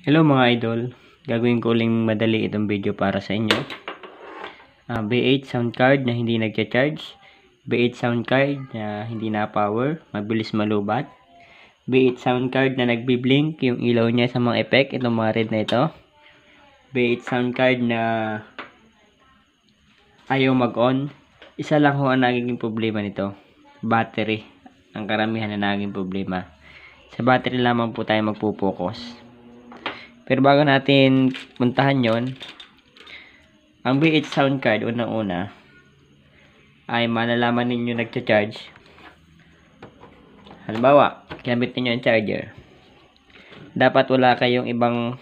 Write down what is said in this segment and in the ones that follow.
Hello mga idol, gagawin ko uling madali itong video para sa inyo. Uh, ah, B8 sound card na hindi nagcha-charge, B8 sound card na hindi na power, mabilis malubat, B8 sound card na nagbi-blink yung ilaw niya sa mga effect, itong mga red na ito. B8 sound card na ayaw mag-on. Isa lang ho ang nagiging problema nito, battery. Ang karamihan na naging problema. Sa battery lamang po tayo magpo-focus. Pero bago natin puntahan yon ang BH sound card, unang-una, ay malalaman ninyo nagcha-charge. Halimbawa, kinabit ninyo ang charger. Dapat wala kayong ibang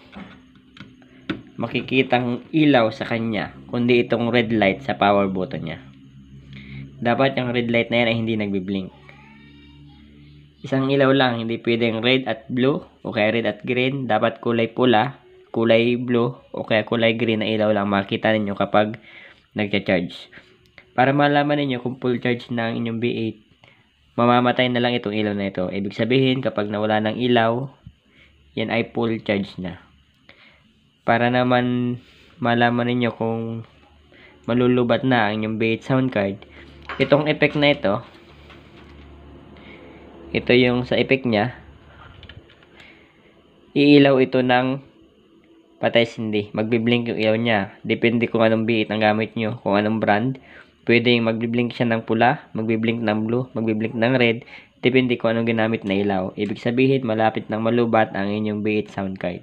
makikitang ilaw sa kanya, kundi itong red light sa power button niya. Dapat yung red light na yan ay hindi nagbi-blink. Isang ilaw lang, hindi pwedeng red at blue o kaya red at green. Dapat kulay pula, kulay blue o kaya kulay green na ilaw lang makita ninyo kapag nagcha-charge. Para malaman ninyo kung full charge na ang inyong B8, mamamatay na lang itong ilaw na ito. Ibig sabihin, kapag nawala ng ilaw, yan ay full charge na. Para naman malaman ninyo kung malulubat na ang inyong B8 sound card, itong effect na ito, ito yung sa effect niya iilaw ito ng patay sindi magbiblink yung ilaw niya depende kung anong biit ang gamit nyo kung anong brand pwedeng magbiblink siya ng pula magbiblink ng blue magbiblink ng red depende kung anong ginamit na ilaw ibig sabihin malapit ng malubat ang inyong biit sound card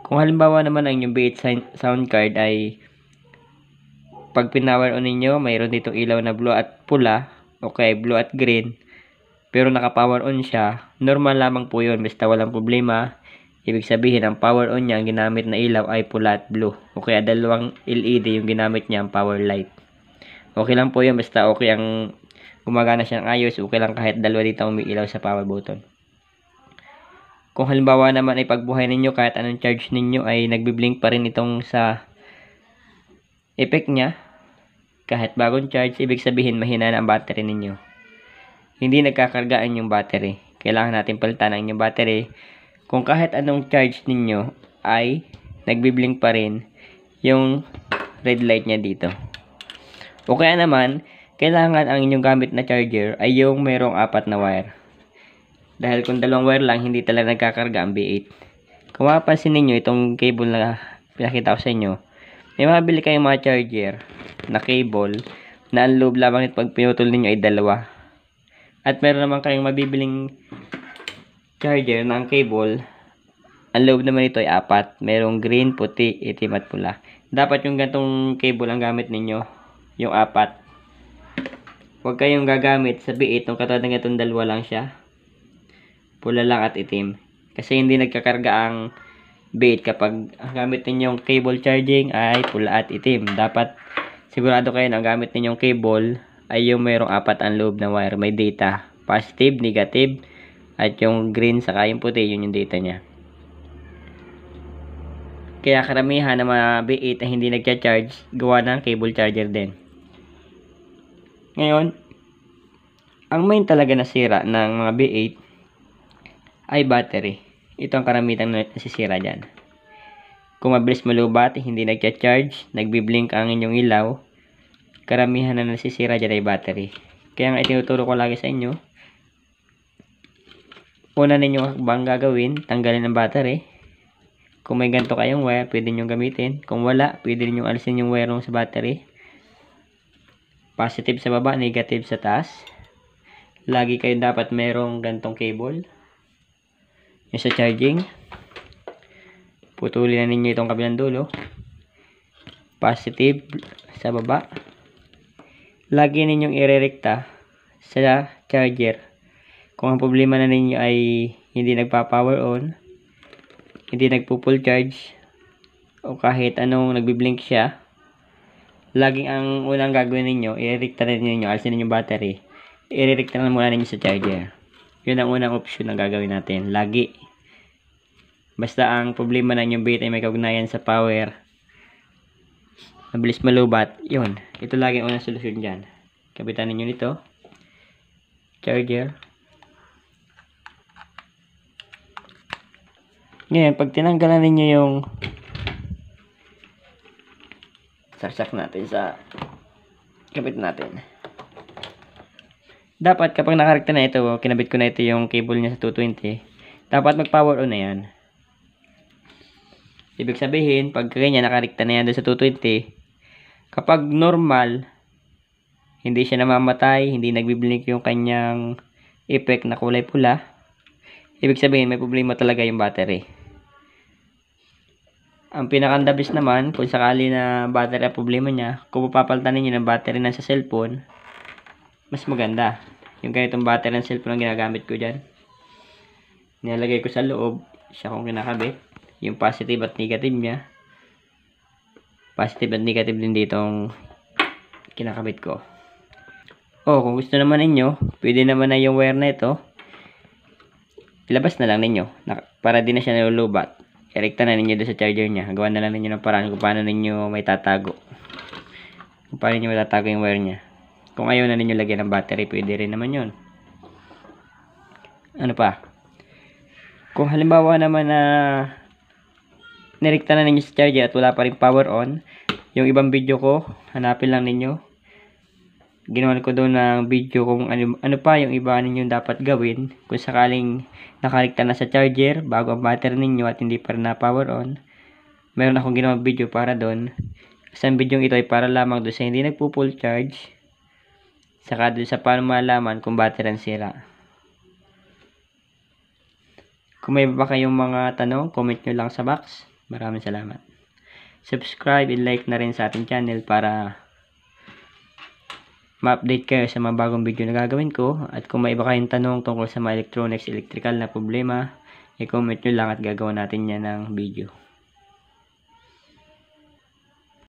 kung halimbawa naman ang inyong biit sound card ay pag pinawer on ninyo mayroon ditong ilaw na blue at pula okay blue at green pero naka-power on siya, normal lamang po yun basta walang problema. Ibig sabihin, ang power on niya, ang ginamit na ilaw ay pula at blue. O kaya dalawang LED yung ginamit niya ang power light. Okay lang po yun, basta okay ang gumagana siya ng ayos. Okay lang kahit dalawa dito umiilaw sa power button. Kung halimbawa naman ay pagbuhay ninyo, kahit anong charge ninyo ay nagbiblink pa rin itong sa effect niya. Kahit bagong charge, ibig sabihin mahina na ang battery ninyo hindi nagkakargaan yung battery. Kailangan natin palitan ang inyong battery. Kung kahit anong charge ninyo ay nagbiblink pa rin yung red light niya dito. O kaya naman, kailangan ang inyong gamit na charger ay yung mayroong apat na wire. Dahil kung dalawang wire lang, hindi talaga nagkakarga ang B8. Kung mapapansin ninyo, itong cable na pinakita ko sa inyo, may mabili kayong mga charger na cable na ang loob lamang ito pag pinutol ninyo ay dalawa at meron naman kayong mabibiling charger na cable. Ang loob naman nito ay apat. Merong green, puti, itim at pula. Dapat yung gantong cable ang gamit ninyo. Yung apat. Huwag kayong gagamit sa biit. Yung katulad ng itong dalawa lang siya. Pula lang at itim. Kasi hindi nagkakarga ang bait kapag ang gamit ninyong cable charging ay pula at itim. Dapat sigurado kayo na gamit ninyong cable ay yung mayroong apat ang loob na wire. May data. Positive, negative, at yung green saka yung puti, yun yung data niya. Kaya karamihan ng mga B8 ay hindi nagcha-charge, gawa ng cable charger din. Ngayon, ang main talaga nasira ng mga B8 ay battery. Ito ang karamitang nasisira dyan. Kung mabilis malubat, hindi nagcha-charge, nagbiblink ang inyong ilaw, karamihan na nasisira dyan ay battery. Kaya nga itinuturo ko lagi sa inyo, una ninyo bang gagawin, tanggalin ang battery. Kung may ganito kayong wire, pwede nyo gamitin. Kung wala, pwede nyo alisin yung wire sa battery. Positive sa baba, negative sa taas. Lagi kayong dapat merong gantong cable. Yung sa charging. Putulin na ninyo itong kabilang dulo. Positive sa baba lagi ninyong irerekta sa charger. Kung ang problema na ninyo ay hindi nagpa-power on, hindi nagpo-full charge, o kahit anong nagbi-blink siya, laging ang unang gagawin ninyo, irerekta na ninyo, alisin ninyo battery, irerekta na muna ninyo sa charger. Yun ang unang option na gagawin natin, lagi. Basta ang problema na inyong bait ay may kaugnayan sa power, mabilis malubat, yun. Ito lagi ang unang solusyon dyan. Kapitan ninyo nito. Charger. Ngayon, pag tinanggalan ninyo yung saksak natin sa kapit natin. Dapat kapag nakarekta na ito, kinabit ko na ito yung cable niya sa 220, dapat mag-power on na yan. Ibig sabihin, pag ganyan, nakarekta na yan doon sa 220, kapag normal, hindi siya namamatay, hindi nagbiblink yung kanyang effect na kulay pula, ibig sabihin, may problema talaga yung battery. Ang pinakandabis naman, kung sakali na battery ang problema niya, kung papapaltanin niyo ng battery na sa cellphone, mas maganda. Yung ganitong battery ng cellphone ang ginagamit ko dyan. Nilalagay ko sa loob, siya kong kinakabit yung positive at negative niya. Positive at negative din dito ang kinakabit ko. O, oh, kung gusto naman ninyo, pwede naman na yung wire na ito. Ilabas na lang ninyo para di na siya nalulubat. Irekta na ninyo doon sa charger niya. Gawa na lang ninyo ng paraan kung paano ninyo may tatago. Kung paano ninyo matatago yung wire niya. Kung ayaw na ninyo lagyan ng battery, pwede rin naman yon Ano pa? Kung halimbawa naman na nirekta na ninyo sa charger at wala pa rin power on, yung ibang video ko, hanapin lang ninyo. Ginawan ko doon ng video kung ano, ano pa yung iba ninyo dapat gawin kung sakaling nakarikta na sa charger bago ang battery ninyo at hindi pa rin na power on. Meron akong ginawa video para doon. Isang video ito ay para lamang doon sa hindi nagpo-full charge saka doon sa paano malaman kung battery ang sira. Kung may iba pa kayong mga tanong, comment nyo lang sa box. Maraming salamat. Subscribe and like na rin sa ating channel para ma-update kayo sa mga bagong video na gagawin ko. At kung may iba kayong tanong tungkol sa mga electronics, electrical na problema, i-comment nyo lang at gagawin natin yan ng video.